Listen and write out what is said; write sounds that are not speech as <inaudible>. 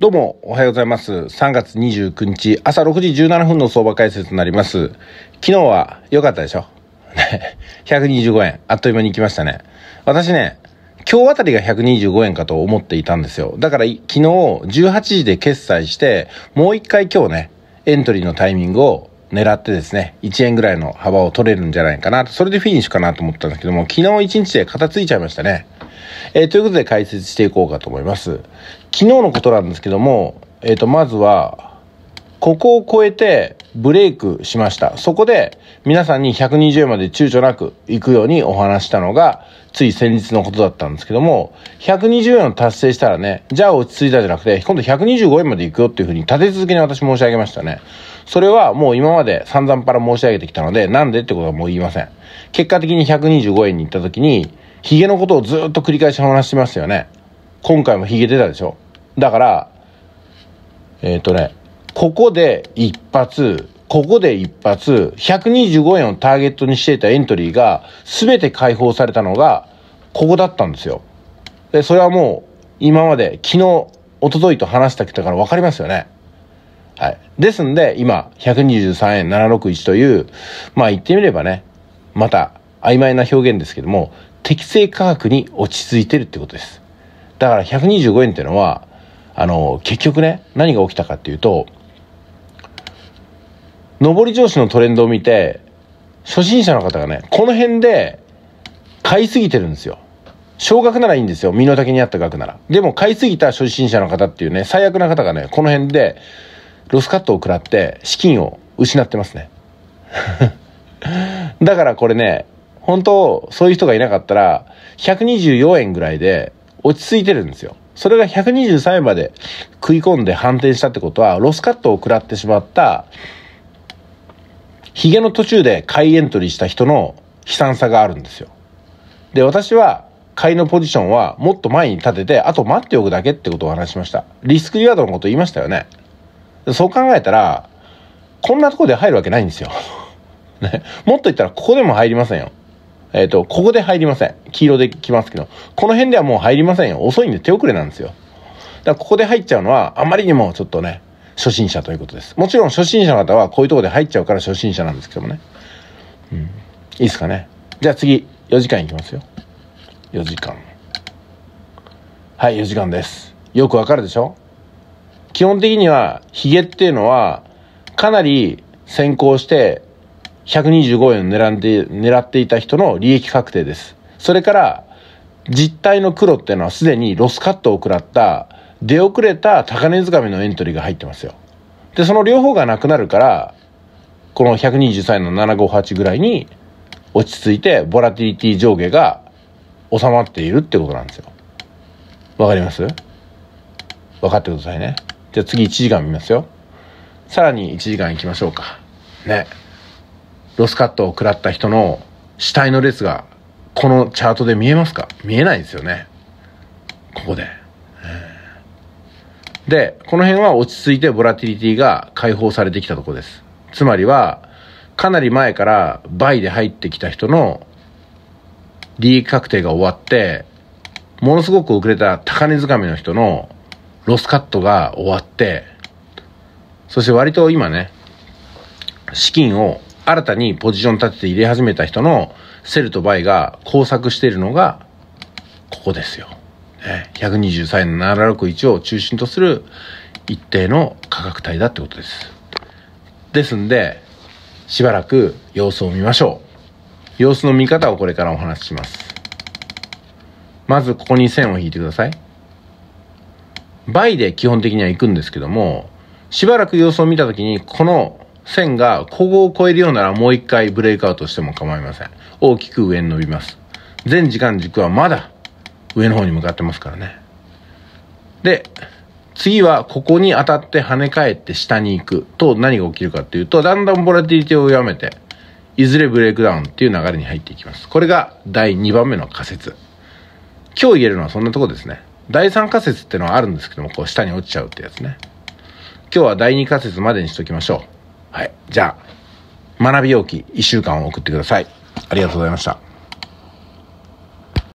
どうも、おはようございます。3月29日、朝6時17分の相場解説になります。昨日は良かったでしょ ?125 <laughs> 円。あっという間に行きましたね。私ね、今日あたりが125円かと思っていたんですよ。だから昨日18時で決済して、もう一回今日ね、エントリーのタイミングを狙ってですね、1円ぐらいの幅を取れるんじゃないかなと、それでフィニッシュかなと思ったんですけども、昨日1日で片付いちゃいましたね。えー、ということで解説していこうかと思います。昨日のことなんですけども、えっ、ー、と、まずは、ここを超えてブレイクしました。そこで皆さんに120まで躊躇なく行くようにお話したのが、つい先日のことだったんですけども、120円を達成したらね、じゃあ落ち着いたじゃなくて、今度125円まで行くよっていうふうに立て続けに私申し上げましたね。それはもう今まで散々から申し上げてきたので、なんでってことはもう言いません。結果的に125円に行った時に、ヒゲのことをずっと繰り返し話してましたよね。今回もヒゲ出たでしょ。だから、えっ、ー、とね、ここで一発、ここで一発、125円をターゲットにしていたエントリーが、全て解放されたのが、ここだったんですよ。で、それはもう、今まで、昨日、一昨日と話したから分かりますよね。はい。ですんで、今、123円761という、まあ言ってみればね、また、曖昧な表現ですけども、適正価格に落ち着いてるってことです。だから125円っていうのは、あの、結局ね、何が起きたかっていうと、上り調子のトレンドを見て、初心者の方がね、この辺で買いすぎてるんですよ。少額ならいいんですよ。身の丈に合った額なら。でも買いすぎた初心者の方っていうね、最悪な方がね、この辺でロスカットを食らって資金を失ってますね。<laughs> だからこれね、本当、そういう人がいなかったら、124円ぐらいで落ち着いてるんですよ。それが123円まで食い込んで反転したってことは、ロスカットを食らってしまった、ヒゲの途中で買いエントリーした人の悲惨さがあるんですよ。で、私は、買いのポジションはもっと前に立てて、あと待っておくだけってことを話しました。リスクリワードのこと言いましたよね。そう考えたら、こんなとこで入るわけないんですよ。<laughs> ね。もっと言ったらここでも入りませんよ。えっ、ー、と、ここで入りません。黄色で来ますけど、この辺ではもう入りませんよ。遅いんで手遅れなんですよ。だからここで入っちゃうのは、あまりにもちょっとね、初心者ということです。もちろん初心者の方はこういうとこで入っちゃうから初心者なんですけどもね。うん。いいですかね。じゃあ次、4時間いきますよ。4時間。はい、4時間です。よくわかるでしょ基本的には、ヒゲっていうのは、かなり先行して125円を狙って狙っていた人の利益確定です。それから実態の黒っていうのはすでにロスカットを食らった出遅れた高値掴みのエントリーが入ってますよ。で、その両方がなくなるから、この123円の758ぐらいに落ち着いてボラティリティ上下が収まっているってことなんですよ。わかります分かってくださいね。じゃあ次1時間見ますよ。さらに1時間行きましょうか。ね。ロスカットを食らった人の死体の列がこのチャートで見えますか見えないですよね。ここで。で、この辺は落ち着いてボラティリティが解放されてきたとこです。つまりは、かなり前から倍で入ってきた人の利益確定が終わって、ものすごく遅れた高値掴みの人のロスカットが終わって、そして割と今ね、資金を新たにポジション立てて入れ始めた人のセルとバイが交錯しているのが、ここですよ。ね、123円の761を中心とする一定の価格帯だってことです。ですんで、しばらく様子を見ましょう。様子の見方をこれからお話しします。まずここに線を引いてください。倍で基本的には行くんですけども、しばらく様子を見た時に、この線がここを超えるようならもう一回ブレイクアウトしても構いません。大きく上に伸びます。全時間軸はまだ上の方に向かってますからね。で、次はここに当たって跳ね返って下に行くと何が起きるかっていうと、だんだんボラティリティを弱めて、いずれブレイクダウンっていう流れに入っていきます。これが第2番目の仮説。今日言えるのはそんなとこですね。第3仮説ってのはあるんですけども、こう下に落ちちゃうってやつね。今日は第2仮説までにしときましょう。はい。じゃあ、学びようき1週間を送ってください。ありがとうございました。